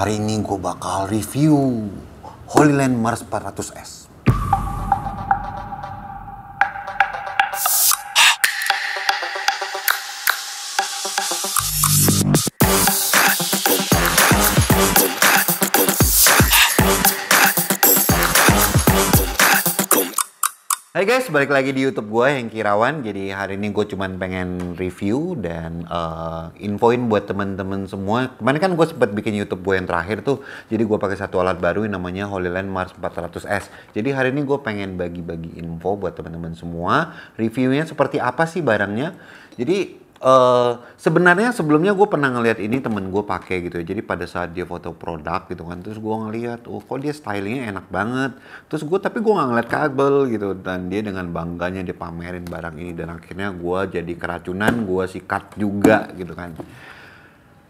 Hari ini gue bakal review Holy Land Mars 400S. Hai guys, balik lagi di YouTube gue yang Kirawan. Jadi hari ini gue cuman pengen review dan uh, infoin buat temen-temen semua. Kemarin kan gue sempat bikin YouTube gue yang terakhir tuh. Jadi gue pakai satu alat baru yang namanya Holyland Mars 400S. Jadi hari ini gue pengen bagi-bagi info buat temen-temen semua. Reviewnya seperti apa sih barangnya? Jadi Uh, sebenarnya sebelumnya gue pernah ngeliat ini temen gue pakai gitu ya. jadi pada saat dia foto produk gitu kan terus gue ngeliat oh kok dia stylingnya enak banget terus gue tapi gue gak ngeliat kabel gitu dan dia dengan bangganya dia pamerin barang ini dan akhirnya gue jadi keracunan gue sikat juga gitu kan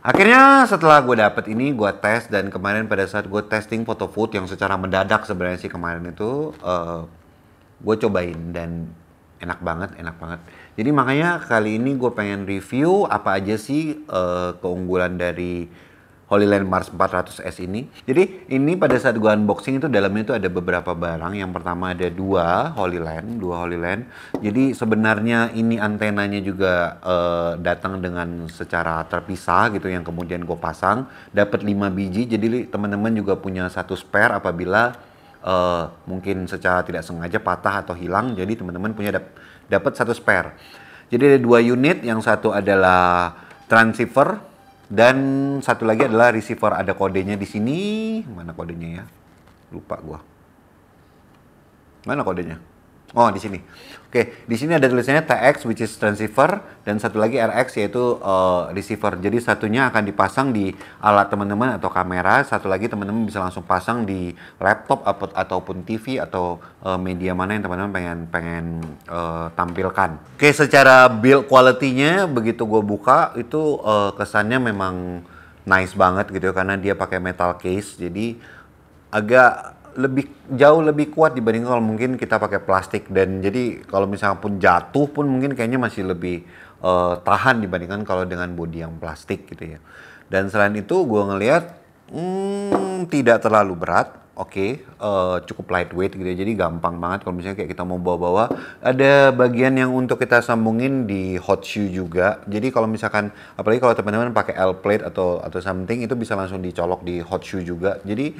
Akhirnya setelah gue dapet ini, gue tes dan kemarin pada saat gue testing foto food yang secara mendadak sebenarnya sih kemarin itu uh, eh, gue cobain dan enak banget, enak banget. Jadi makanya kali ini gue pengen review apa aja sih uh, keunggulan dari Holy Land Mars 400S ini. Jadi ini pada saat gue unboxing itu dalamnya itu ada beberapa barang. Yang pertama ada dua Holy Land, dua Holy Land. Jadi sebenarnya ini antenanya juga uh, datang dengan secara terpisah gitu yang kemudian gue pasang. Dapat 5 biji. Jadi teman-teman juga punya satu spare apabila uh, mungkin secara tidak sengaja patah atau hilang jadi teman-teman punya dap dapat satu spare jadi ada dua unit yang satu adalah transceiver dan satu lagi adalah receiver ada kodenya di sini mana kodenya ya lupa gua mana kodenya Oh, di sini. Oke, okay. di sini ada tulisannya TX which is transceiver dan satu lagi RX yaitu uh, receiver. Jadi satunya akan dipasang di alat teman-teman atau kamera, satu lagi teman-teman bisa langsung pasang di laptop ataupun TV atau uh, media mana yang teman-teman pengen pengen uh, tampilkan. Oke, okay, secara build quality-nya begitu gue buka itu uh, kesannya memang nice banget gitu ya, karena dia pakai metal case. Jadi agak lebih jauh lebih kuat dibanding kalau mungkin kita pakai plastik dan jadi kalau misalnya pun jatuh pun mungkin kayaknya masih lebih uh, tahan dibandingkan kalau dengan body yang plastik gitu ya. Dan selain itu gue ngelihat hmm, tidak terlalu berat, oke okay, uh, eh, cukup lightweight gitu ya. Jadi gampang banget kalau misalnya kayak kita mau bawa-bawa. Ada bagian yang untuk kita sambungin di hot shoe juga. Jadi kalau misalkan apalagi kalau teman-teman pakai L plate atau atau something itu bisa langsung dicolok di hot shoe juga. Jadi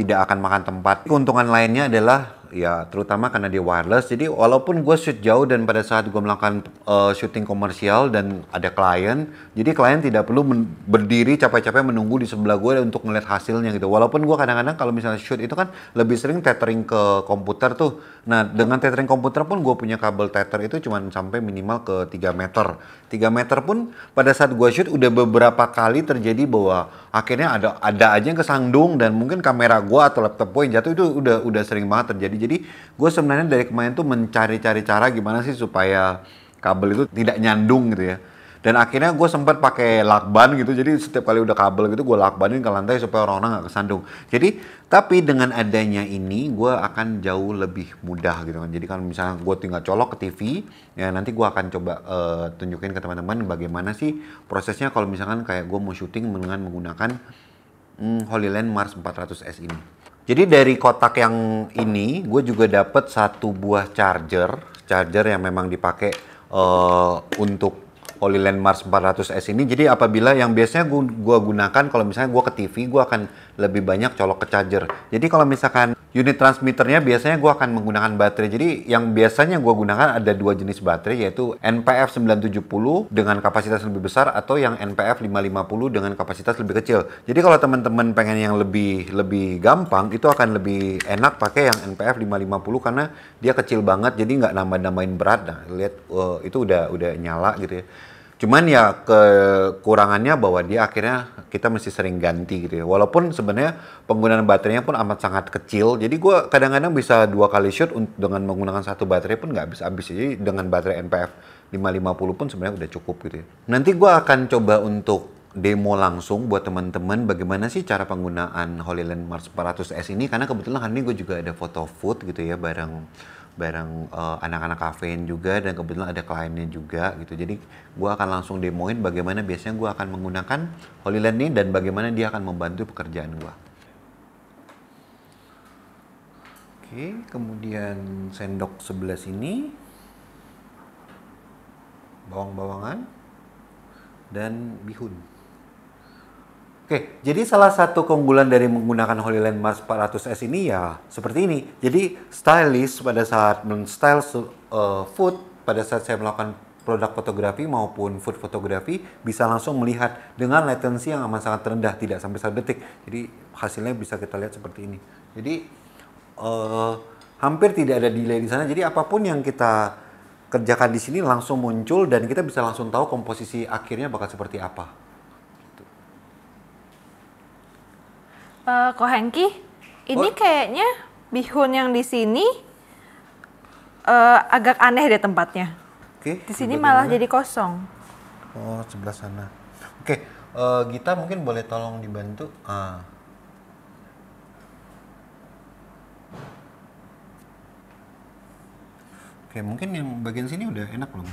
tidak akan makan tempat. Keuntungan lainnya adalah ya terutama karena dia wireless. Jadi walaupun gue shoot jauh dan pada saat gue melakukan uh, syuting komersial dan ada klien, jadi klien tidak perlu berdiri capek-capek menunggu di sebelah gue untuk melihat hasilnya gitu. Walaupun gue kadang-kadang kalau misalnya shoot itu kan lebih sering tethering ke komputer tuh. Nah dengan tethering komputer pun gue punya kabel tether itu cuma sampai minimal ke 3 meter. 3 meter pun pada saat gue shoot udah beberapa kali terjadi bahwa akhirnya ada ada aja yang kesandung dan mungkin kamera gua atau laptop gua yang jatuh itu udah udah sering banget terjadi jadi gua sebenarnya dari kemarin tuh mencari-cari cara gimana sih supaya kabel itu tidak nyandung gitu ya dan akhirnya gue sempet pakai lakban gitu jadi setiap kali udah kabel gitu gue lakbanin ke lantai supaya orang-orang nggak kesandung jadi tapi dengan adanya ini gue akan jauh lebih mudah gitu kan jadi kan misalnya gue tinggal colok ke TV ya nanti gue akan coba uh, tunjukin ke teman-teman bagaimana sih prosesnya kalau misalkan kayak gue mau syuting dengan menggunakan hmm, Holy Land Mars 400S ini jadi dari kotak yang ini gue juga dapat satu buah charger charger yang memang dipakai uh, untuk Holy Mars 400S ini. Jadi apabila yang biasanya gue gunakan kalau misalnya gue ke TV, gue akan lebih banyak colok ke charger. Jadi kalau misalkan unit transmitternya biasanya gue akan menggunakan baterai. Jadi yang biasanya gue gunakan ada dua jenis baterai yaitu NPF 970 dengan kapasitas lebih besar atau yang NPF 550 dengan kapasitas lebih kecil. Jadi kalau teman-teman pengen yang lebih lebih gampang itu akan lebih enak pakai yang NPF 550 karena dia kecil banget jadi nggak nambah-nambahin berat. Nah, lihat uh, itu udah udah nyala gitu ya. Cuman ya kekurangannya bahwa dia akhirnya kita mesti sering ganti gitu ya. Walaupun sebenarnya penggunaan baterainya pun amat sangat kecil. Jadi gue kadang-kadang bisa dua kali shoot dengan menggunakan satu baterai pun nggak habis-habis. Jadi dengan baterai NPF 550 pun sebenarnya udah cukup gitu ya. Nanti gue akan coba untuk demo langsung buat teman-teman bagaimana sih cara penggunaan Holy Land Mars 400S ini karena kebetulan hari ini gue juga ada foto food gitu ya bareng bareng uh, anak-anak kafein juga dan kebetulan ada kliennya juga gitu. Jadi gue akan langsung demoin bagaimana biasanya gue akan menggunakan Holy Land ini dan bagaimana dia akan membantu pekerjaan gue. Oke, kemudian sendok sebelah sini bawang-bawangan dan bihun. Oke, jadi salah satu keunggulan dari menggunakan Holy Land Mars 400S ini ya seperti ini. Jadi stylish pada saat men-style uh, eh, food, pada saat saya melakukan produk fotografi maupun food fotografi bisa langsung melihat dengan latensi yang amat sangat rendah, tidak sampai satu detik. Jadi hasilnya bisa kita lihat seperti ini. Jadi uh, hampir tidak ada delay di sana. Jadi apapun yang kita kerjakan di sini langsung muncul dan kita bisa langsung tahu komposisi akhirnya bakal seperti apa. Uh, Ko Hengki, ini oh. kayaknya bihun yang di sini uh, agak aneh deh tempatnya. Oke. Okay, di sini malah jadi kosong. Oh, sebelah sana. Oke, okay, uh, eh, Gita mungkin boleh tolong dibantu. Ah. Oke, okay, mungkin yang bagian sini udah enak belum?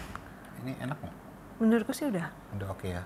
Ini enak nggak? Menurutku sih udah. Udah oke okay ya.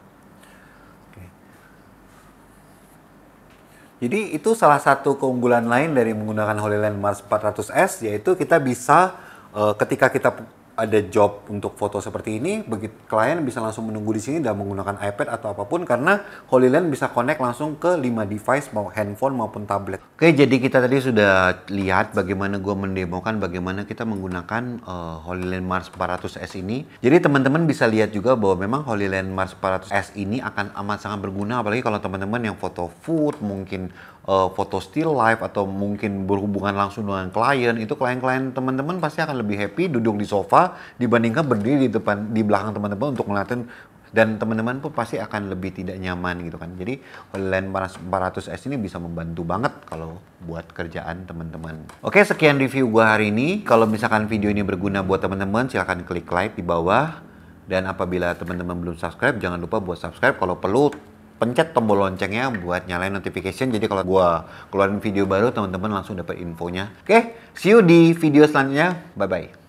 Jadi itu salah satu keunggulan lain dari menggunakan HoloLens Mars 400S yaitu kita bisa uh, ketika kita ada job untuk foto seperti ini, begitu klien bisa langsung menunggu di sini dan menggunakan iPad atau apapun karena Holy Land bisa connect langsung ke 5 device mau handphone maupun tablet. Oke, jadi kita tadi sudah lihat bagaimana gue mendemokan bagaimana kita menggunakan uh, eh, Holy Land Mars 400S ini. Jadi teman-teman bisa lihat juga bahwa memang Holy Land Mars 400S ini akan amat sangat berguna apalagi kalau teman-teman yang foto food mungkin Eh, foto still life atau mungkin berhubungan langsung dengan klien itu klien-klien teman-teman pasti akan lebih happy duduk di sofa dibandingkan berdiri di depan di belakang teman-teman untuk ngeliatin dan teman-teman pun pasti akan lebih tidak nyaman gitu kan. Jadi Holland 400S ini bisa membantu banget kalau buat kerjaan teman-teman. Oke, sekian review gua hari ini. Kalau misalkan video ini berguna buat teman-teman, silahkan klik like di bawah. Dan apabila teman-teman belum subscribe, jangan lupa buat subscribe. Kalau perlu, pencet tombol loncengnya buat nyalain notification. Jadi kalau gua keluarin video baru, teman-teman langsung dapat infonya. Oke, okay, see you di video selanjutnya. Bye-bye.